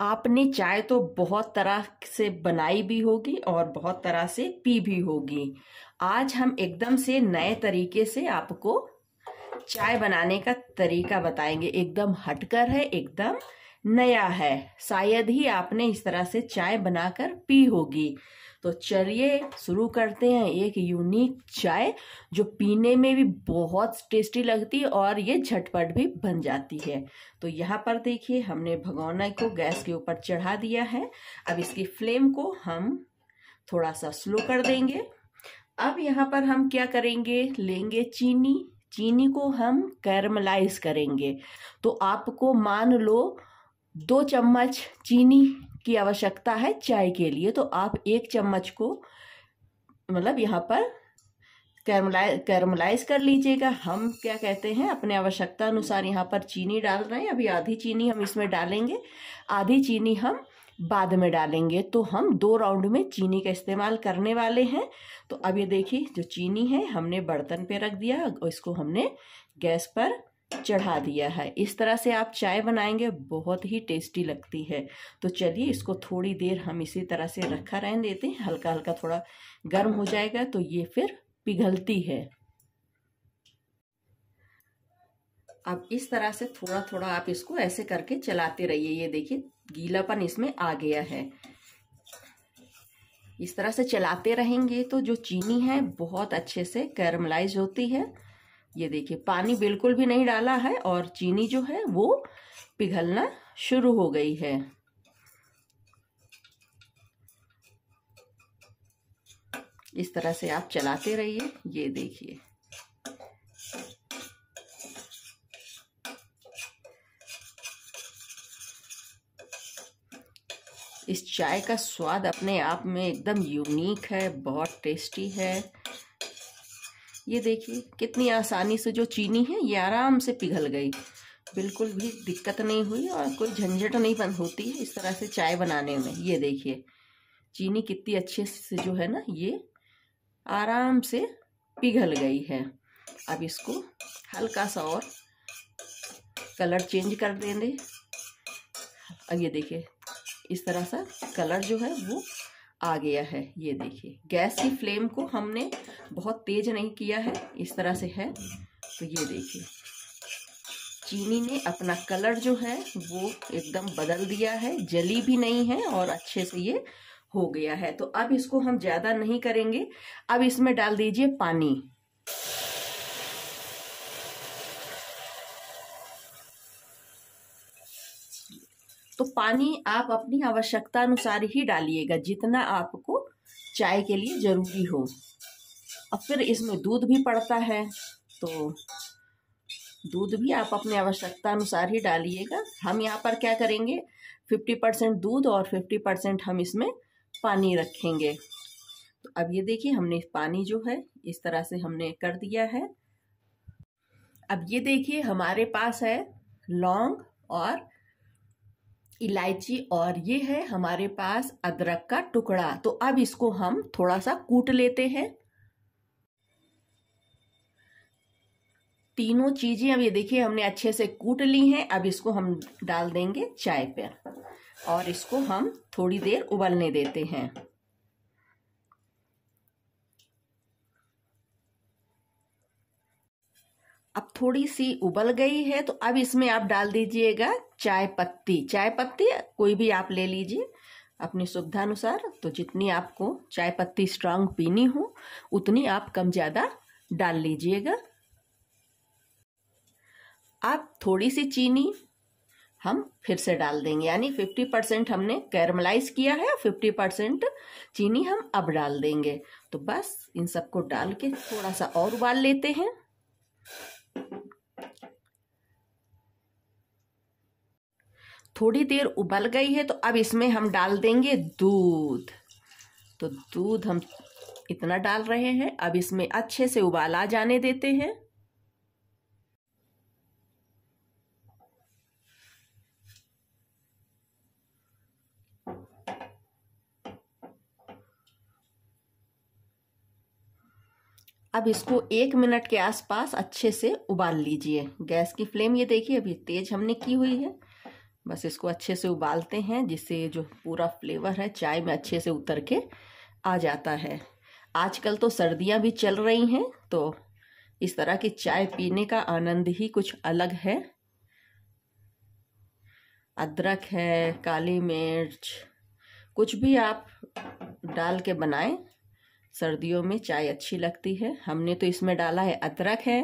आपने चाय तो बहुत तरह से बनाई भी होगी और बहुत तरह से पी भी होगी आज हम एकदम से नए तरीके से आपको चाय बनाने का तरीका बताएंगे एकदम हटकर है एकदम नया है शायद ही आपने इस तरह से चाय बनाकर पी होगी तो चलिए शुरू करते हैं एक यूनिक चाय जो पीने में भी बहुत टेस्टी लगती है और ये झटपट भी बन जाती है तो यहाँ पर देखिए हमने भगोना को गैस के ऊपर चढ़ा दिया है अब इसकी फ्लेम को हम थोड़ा सा स्लो कर देंगे अब यहाँ पर हम क्या करेंगे लेंगे चीनी चीनी को हम कैरमलाइज करेंगे तो आपको मान लो दो चम्मच चीनी की आवश्यकता है चाय के लिए तो आप एक चम्मच को मतलब यहाँ पर कैरमलाइज कैरमलाइज कर लीजिएगा हम क्या कहते हैं अपने आवश्यकता अनुसार यहाँ पर चीनी डाल रहे हैं अभी आधी चीनी हम इसमें डालेंगे आधी चीनी हम बाद में डालेंगे तो हम दो राउंड में चीनी का इस्तेमाल करने वाले हैं तो अब ये देखिए जो चीनी है हमने बर्तन पे रख दिया और इसको हमने गैस पर चढ़ा दिया है इस तरह से आप चाय बनाएंगे बहुत ही टेस्टी लगती है तो चलिए इसको थोड़ी देर हम इसी तरह से रखा रहने देते हैं हल्का हल्का थोड़ा गर्म हो जाएगा तो ये फिर पिघलती है अब इस तरह से थोड़ा थोड़ा आप इसको ऐसे करके चलाते रहिए ये देखिए गीलापन इसमें आ गया है इस तरह से चलाते रहेंगे तो जो चीनी है बहुत अच्छे से कैरमलाइज होती है ये देखिए पानी बिल्कुल भी नहीं डाला है और चीनी जो है वो पिघलना शुरू हो गई है इस तरह से आप चलाते रहिए ये देखिए इस चाय का स्वाद अपने आप में एकदम यूनिक है बहुत टेस्टी है ये देखिए कितनी आसानी से जो चीनी है ये आराम से पिघल गई बिल्कुल भी दिक्कत नहीं हुई और कोई झंझट नहीं बंद होती है इस तरह से चाय बनाने में ये देखिए चीनी कितनी अच्छे से जो है ना ये आराम से पिघल गई है अब इसको हल्का सा और कलर चेंज कर देंगे अब ये देखिए इस तरह सा कलर जो है वो आ गया है ये देखिए गैस की फ्लेम को हमने बहुत तेज नहीं किया है इस तरह से है तो ये देखिए चीनी ने अपना कलर जो है वो एकदम बदल दिया है जली भी नहीं है और अच्छे से ये हो गया है तो अब इसको हम ज़्यादा नहीं करेंगे अब इसमें डाल दीजिए पानी तो पानी आप अपनी आवश्यकता अनुसार ही डालिएगा जितना आपको चाय के लिए ज़रूरी हो और फिर इसमें दूध भी पड़ता है तो दूध भी आप अपनी आवश्यकता अनुसार ही डालिएगा हम यहाँ पर क्या करेंगे फिफ्टी परसेंट दूध और फिफ्टी परसेंट हम इसमें पानी रखेंगे तो अब ये देखिए हमने पानी जो है इस तरह से हमने कर दिया है अब ये देखिए हमारे पास है लौंग और इलायची और ये है हमारे पास अदरक का टुकड़ा तो अब इसको हम थोड़ा सा कूट लेते हैं तीनों चीजें अब ये देखिए हमने अच्छे से कूट ली हैं अब इसको हम डाल देंगे चाय पे और इसको हम थोड़ी देर उबलने देते हैं अब थोड़ी सी उबल गई है तो अब इसमें आप डाल दीजिएगा चाय पत्ती चाय पत्ती कोई भी आप ले लीजिए अपनी सुविधानुसार तो जितनी आपको चाय पत्ती स्ट्रांग पीनी हो उतनी आप कम ज़्यादा डाल लीजिएगा आप थोड़ी सी चीनी हम फिर से डाल देंगे यानी 50 परसेंट हमने कैरमलाइज किया है 50 परसेंट चीनी हम अब डाल देंगे तो बस इन सबको डाल के थोड़ा सा और उबाल लेते हैं थोड़ी देर उबल गई है तो अब इसमें हम डाल देंगे दूध तो दूध हम इतना डाल रहे हैं अब इसमें अच्छे से उबाल आ जाने देते हैं अब इसको एक मिनट के आसपास अच्छे से उबाल लीजिए गैस की फ्लेम ये देखिए अभी तेज हमने की हुई है बस इसको अच्छे से उबालते हैं जिससे जो पूरा फ्लेवर है चाय में अच्छे से उतर के आ जाता है आजकल तो सर्दियां भी चल रही हैं तो इस तरह की चाय पीने का आनंद ही कुछ अलग है अदरक है काली मिर्च कुछ भी आप डाल के बनाएं सर्दियों में चाय अच्छी लगती है हमने तो इसमें डाला है अदरक है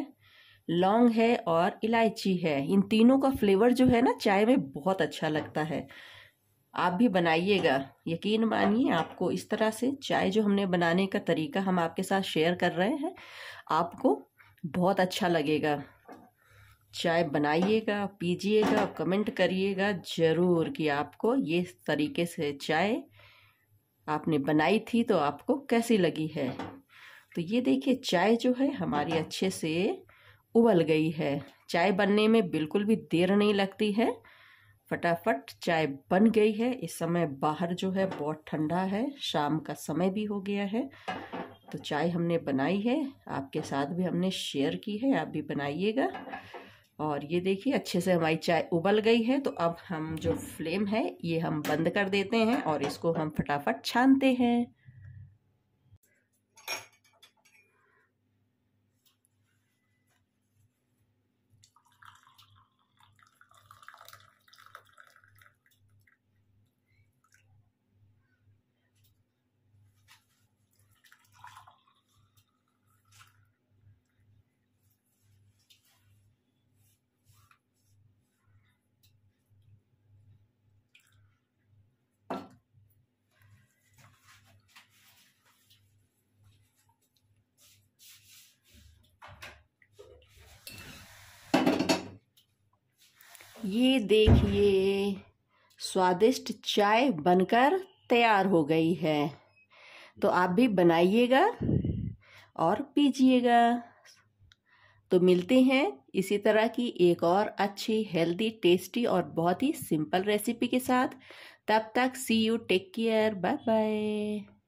लौंग है और इलायची है इन तीनों का फ्लेवर जो है ना चाय में बहुत अच्छा लगता है आप भी बनाइएगा यकीन मानिए आपको इस तरह से चाय जो हमने बनाने का तरीका हम आपके साथ शेयर कर रहे हैं आपको बहुत अच्छा लगेगा चाय बनाइएगा पीजिएगा कमेंट करिएगा ज़रूर कि आपको ये तरीके से चाय आपने बनाई थी तो आपको कैसी लगी है तो ये देखिए चाय जो है हमारी अच्छे से उबल गई है चाय बनने में बिल्कुल भी देर नहीं लगती है फटाफट चाय बन गई है इस समय बाहर जो है बहुत ठंडा है शाम का समय भी हो गया है तो चाय हमने बनाई है आपके साथ भी हमने शेयर की है आप भी बनाइएगा और ये देखिए अच्छे से हमारी चाय उबल गई है तो अब हम जो फ्लेम है ये हम बंद कर देते हैं और इसको हम फटाफट छानते हैं ये देखिए स्वादिष्ट चाय बनकर तैयार हो गई है तो आप भी बनाइएगा और पीजिएगा तो मिलते हैं इसी तरह की एक और अच्छी हेल्दी टेस्टी और बहुत ही सिंपल रेसिपी के साथ तब तक see you take care bye bye